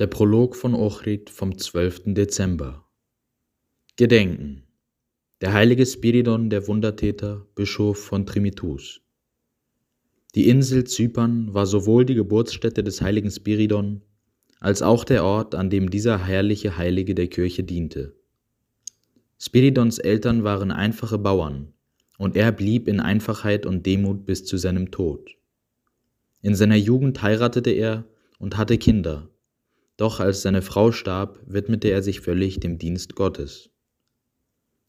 Der Prolog von Ochrid vom 12. Dezember. Gedenken. Der heilige Spiridon, der Wundertäter, Bischof von Trimitus. Die Insel Zypern war sowohl die Geburtsstätte des heiligen Spiridon als auch der Ort, an dem dieser herrliche Heilige der Kirche diente. Spiridons Eltern waren einfache Bauern, und er blieb in Einfachheit und Demut bis zu seinem Tod. In seiner Jugend heiratete er und hatte Kinder, doch als seine Frau starb, widmete er sich völlig dem Dienst Gottes.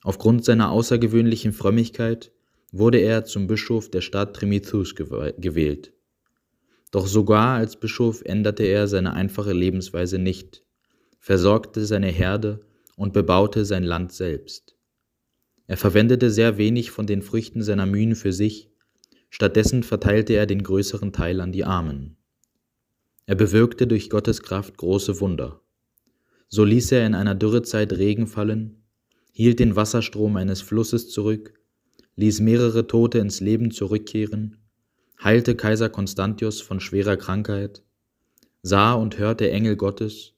Aufgrund seiner außergewöhnlichen Frömmigkeit wurde er zum Bischof der Stadt Trimithus gewählt. Doch sogar als Bischof änderte er seine einfache Lebensweise nicht, versorgte seine Herde und bebaute sein Land selbst. Er verwendete sehr wenig von den Früchten seiner Mühen für sich, stattdessen verteilte er den größeren Teil an die Armen. Er bewirkte durch Gottes Kraft große Wunder. So ließ er in einer Dürrezeit Regen fallen, hielt den Wasserstrom eines Flusses zurück, ließ mehrere Tote ins Leben zurückkehren, heilte Kaiser Konstantius von schwerer Krankheit, sah und hörte Engel Gottes,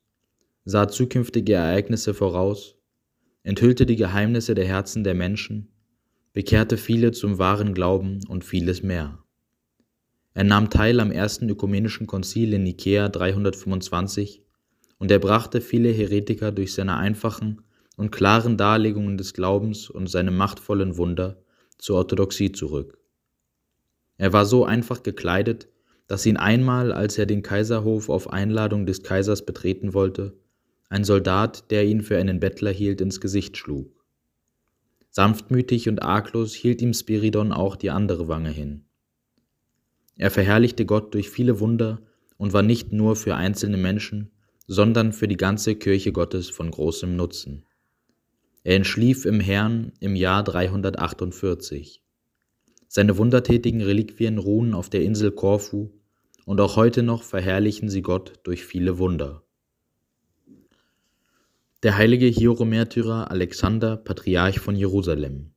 sah zukünftige Ereignisse voraus, enthüllte die Geheimnisse der Herzen der Menschen, bekehrte viele zum wahren Glauben und vieles mehr. Er nahm teil am ersten ökumenischen Konzil in Nikea 325 und er brachte viele Heretiker durch seine einfachen und klaren Darlegungen des Glaubens und seine machtvollen Wunder zur Orthodoxie zurück. Er war so einfach gekleidet, dass ihn einmal, als er den Kaiserhof auf Einladung des Kaisers betreten wollte, ein Soldat, der ihn für einen Bettler hielt, ins Gesicht schlug. Sanftmütig und arglos hielt ihm Spiridon auch die andere Wange hin. Er verherrlichte Gott durch viele Wunder und war nicht nur für einzelne Menschen, sondern für die ganze Kirche Gottes von großem Nutzen. Er entschlief im Herrn im Jahr 348. Seine wundertätigen Reliquien ruhen auf der Insel Korfu und auch heute noch verherrlichen sie Gott durch viele Wunder. Der heilige Hieromärtyrer Alexander, Patriarch von Jerusalem.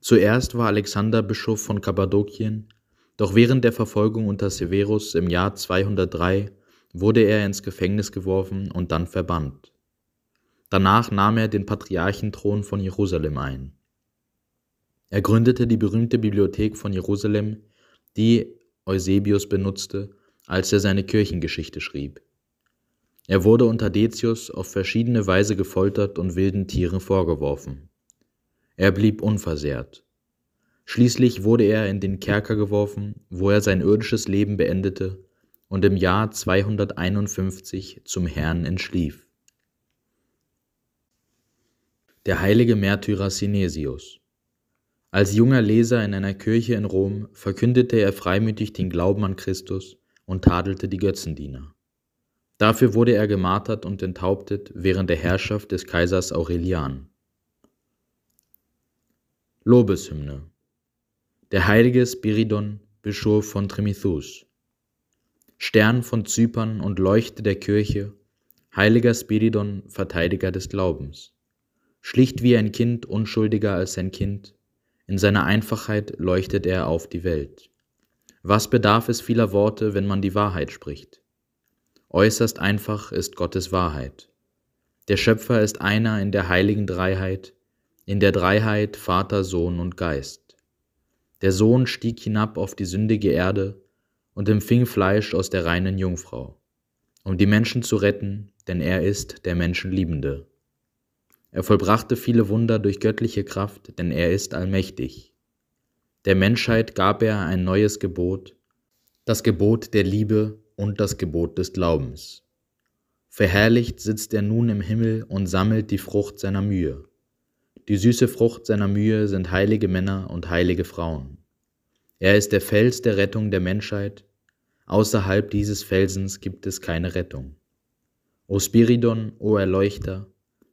Zuerst war Alexander Bischof von Kappadokien doch während der Verfolgung unter Severus im Jahr 203 wurde er ins Gefängnis geworfen und dann verbannt. Danach nahm er den Patriarchenthron von Jerusalem ein. Er gründete die berühmte Bibliothek von Jerusalem, die Eusebius benutzte, als er seine Kirchengeschichte schrieb. Er wurde unter Decius auf verschiedene Weise gefoltert und wilden Tieren vorgeworfen. Er blieb unversehrt. Schließlich wurde er in den Kerker geworfen, wo er sein irdisches Leben beendete und im Jahr 251 zum Herrn entschlief. Der heilige Märtyrer Sinesius Als junger Leser in einer Kirche in Rom verkündete er freimütig den Glauben an Christus und tadelte die Götzendiener. Dafür wurde er gemartert und enthauptet während der Herrschaft des Kaisers Aurelian. Lobeshymne der heilige Spiridon, Bischof von Trimithus. Stern von Zypern und Leuchte der Kirche, heiliger Spiridon, Verteidiger des Glaubens. Schlicht wie ein Kind, unschuldiger als ein Kind, in seiner Einfachheit leuchtet er auf die Welt. Was bedarf es vieler Worte, wenn man die Wahrheit spricht? Äußerst einfach ist Gottes Wahrheit. Der Schöpfer ist einer in der heiligen Dreiheit, in der Dreiheit Vater, Sohn und Geist. Der Sohn stieg hinab auf die sündige Erde und empfing Fleisch aus der reinen Jungfrau, um die Menschen zu retten, denn er ist der Menschenliebende. Er vollbrachte viele Wunder durch göttliche Kraft, denn er ist allmächtig. Der Menschheit gab er ein neues Gebot, das Gebot der Liebe und das Gebot des Glaubens. Verherrlicht sitzt er nun im Himmel und sammelt die Frucht seiner Mühe. Die süße Frucht seiner Mühe sind heilige Männer und heilige Frauen. Er ist der Fels der Rettung der Menschheit. Außerhalb dieses Felsens gibt es keine Rettung. O Spiridon, o Erleuchter,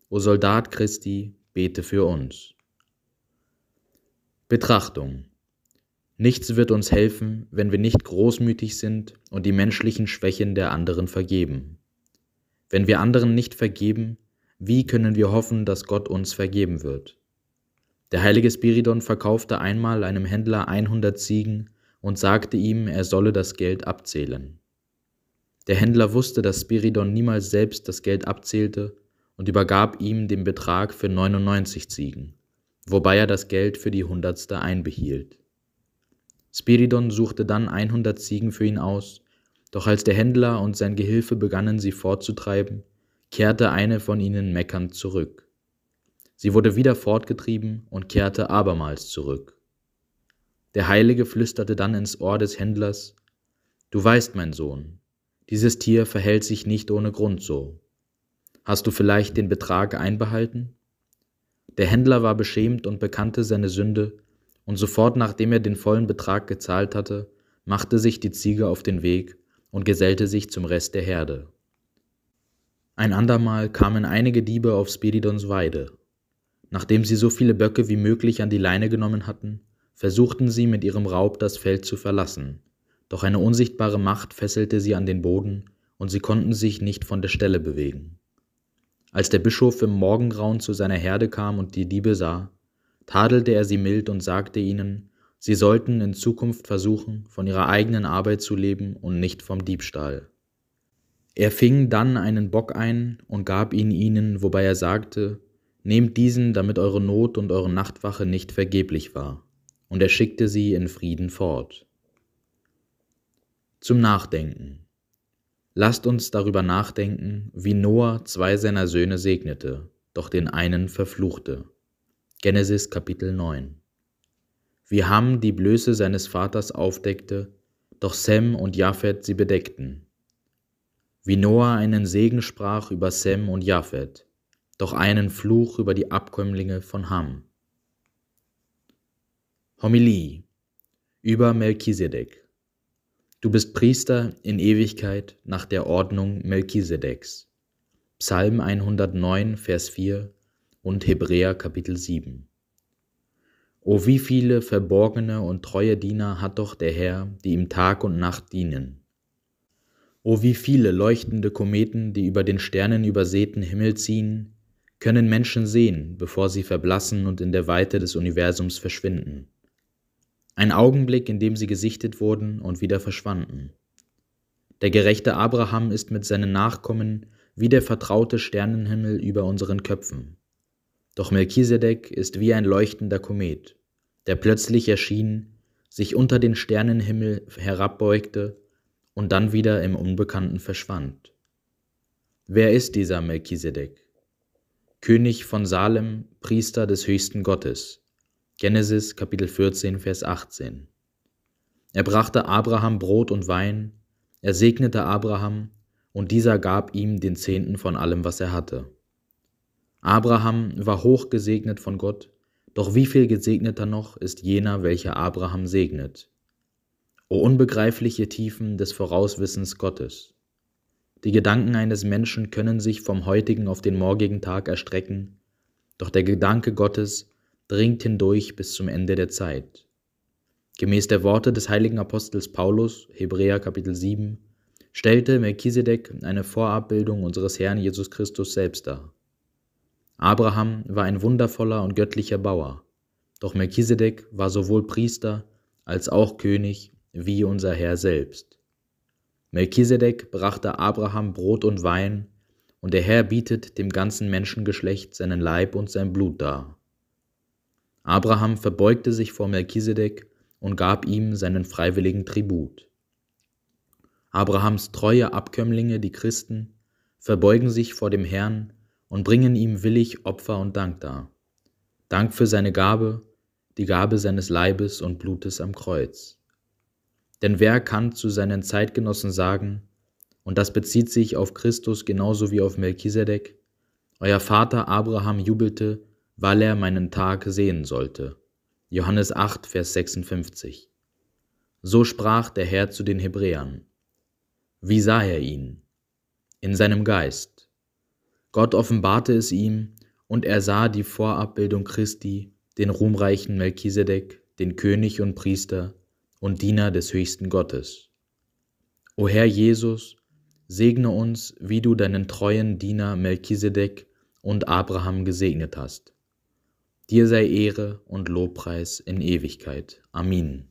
o Soldat Christi, bete für uns. Betrachtung. Nichts wird uns helfen, wenn wir nicht großmütig sind und die menschlichen Schwächen der anderen vergeben. Wenn wir anderen nicht vergeben, wie können wir hoffen, dass Gott uns vergeben wird? Der heilige Spiridon verkaufte einmal einem Händler 100 Ziegen und sagte ihm, er solle das Geld abzählen. Der Händler wusste, dass Spiridon niemals selbst das Geld abzählte und übergab ihm den Betrag für 99 Ziegen, wobei er das Geld für die hundertste einbehielt. Spiridon suchte dann 100 Ziegen für ihn aus, doch als der Händler und sein Gehilfe begannen, sie fortzutreiben, kehrte eine von ihnen meckernd zurück. Sie wurde wieder fortgetrieben und kehrte abermals zurück. Der Heilige flüsterte dann ins Ohr des Händlers Du weißt, mein Sohn, dieses Tier verhält sich nicht ohne Grund so. Hast du vielleicht den Betrag einbehalten? Der Händler war beschämt und bekannte seine Sünde, und sofort nachdem er den vollen Betrag gezahlt hatte, machte sich die Ziege auf den Weg und gesellte sich zum Rest der Herde. Ein andermal kamen einige Diebe auf Spiridons Weide. Nachdem sie so viele Böcke wie möglich an die Leine genommen hatten, versuchten sie mit ihrem Raub das Feld zu verlassen, doch eine unsichtbare Macht fesselte sie an den Boden, und sie konnten sich nicht von der Stelle bewegen. Als der Bischof im Morgengrauen zu seiner Herde kam und die Diebe sah, tadelte er sie mild und sagte ihnen, sie sollten in Zukunft versuchen, von ihrer eigenen Arbeit zu leben und nicht vom Diebstahl. Er fing dann einen Bock ein und gab ihn ihnen, wobei er sagte, Nehmt diesen, damit eure Not und eure Nachtwache nicht vergeblich war. Und er schickte sie in Frieden fort. Zum Nachdenken. Lasst uns darüber nachdenken, wie Noah zwei seiner Söhne segnete, doch den einen verfluchte. Genesis Kapitel 9. Wie Ham die Blöße seines Vaters aufdeckte, doch Sem und Japhet sie bedeckten. Wie Noah einen Segen sprach über Sem und Japhet, doch einen Fluch über die Abkömmlinge von Ham. Homilie über Melchisedek. Du bist Priester in Ewigkeit nach der Ordnung Melchisedeks. Psalm 109, Vers 4 und Hebräer Kapitel 7. O wie viele verborgene und treue Diener hat doch der Herr, die ihm Tag und Nacht dienen. O wie viele leuchtende Kometen, die über den Sternen übersäten Himmel ziehen, können Menschen sehen, bevor sie verblassen und in der Weite des Universums verschwinden. Ein Augenblick, in dem sie gesichtet wurden und wieder verschwanden. Der gerechte Abraham ist mit seinen Nachkommen wie der vertraute Sternenhimmel über unseren Köpfen. Doch Melchisedek ist wie ein leuchtender Komet, der plötzlich erschien, sich unter den Sternenhimmel herabbeugte und dann wieder im Unbekannten verschwand. Wer ist dieser Melchisedek? König von Salem, Priester des höchsten Gottes. Genesis Kapitel 14, Vers 18. Er brachte Abraham Brot und Wein, er segnete Abraham, und dieser gab ihm den Zehnten von allem, was er hatte. Abraham war hoch gesegnet von Gott, doch wie viel gesegneter noch ist jener, welcher Abraham segnet. O unbegreifliche Tiefen des Vorauswissens Gottes! Die Gedanken eines Menschen können sich vom heutigen auf den morgigen Tag erstrecken, doch der Gedanke Gottes dringt hindurch bis zum Ende der Zeit. Gemäß der Worte des heiligen Apostels Paulus, Hebräer Kapitel 7, stellte Melchisedek eine Vorabbildung unseres Herrn Jesus Christus selbst dar. Abraham war ein wundervoller und göttlicher Bauer, doch Melchisedek war sowohl Priester als auch König wie unser Herr selbst. Melchisedek brachte Abraham Brot und Wein, und der Herr bietet dem ganzen Menschengeschlecht seinen Leib und sein Blut dar. Abraham verbeugte sich vor Melchisedek und gab ihm seinen freiwilligen Tribut. Abrahams treue Abkömmlinge, die Christen, verbeugen sich vor dem Herrn und bringen ihm willig Opfer und Dank dar. Dank für seine Gabe, die Gabe seines Leibes und Blutes am Kreuz. Denn wer kann zu seinen Zeitgenossen sagen, und das bezieht sich auf Christus genauso wie auf Melchisedek, euer Vater Abraham jubelte, weil er meinen Tag sehen sollte. Johannes 8, Vers 56. So sprach der Herr zu den Hebräern. Wie sah er ihn? In seinem Geist. Gott offenbarte es ihm, und er sah die Vorabbildung Christi, den ruhmreichen Melchisedek, den König und Priester, und Diener des höchsten Gottes. O Herr Jesus, segne uns, wie du deinen treuen Diener Melchisedek und Abraham gesegnet hast. Dir sei Ehre und Lobpreis in Ewigkeit. Amen.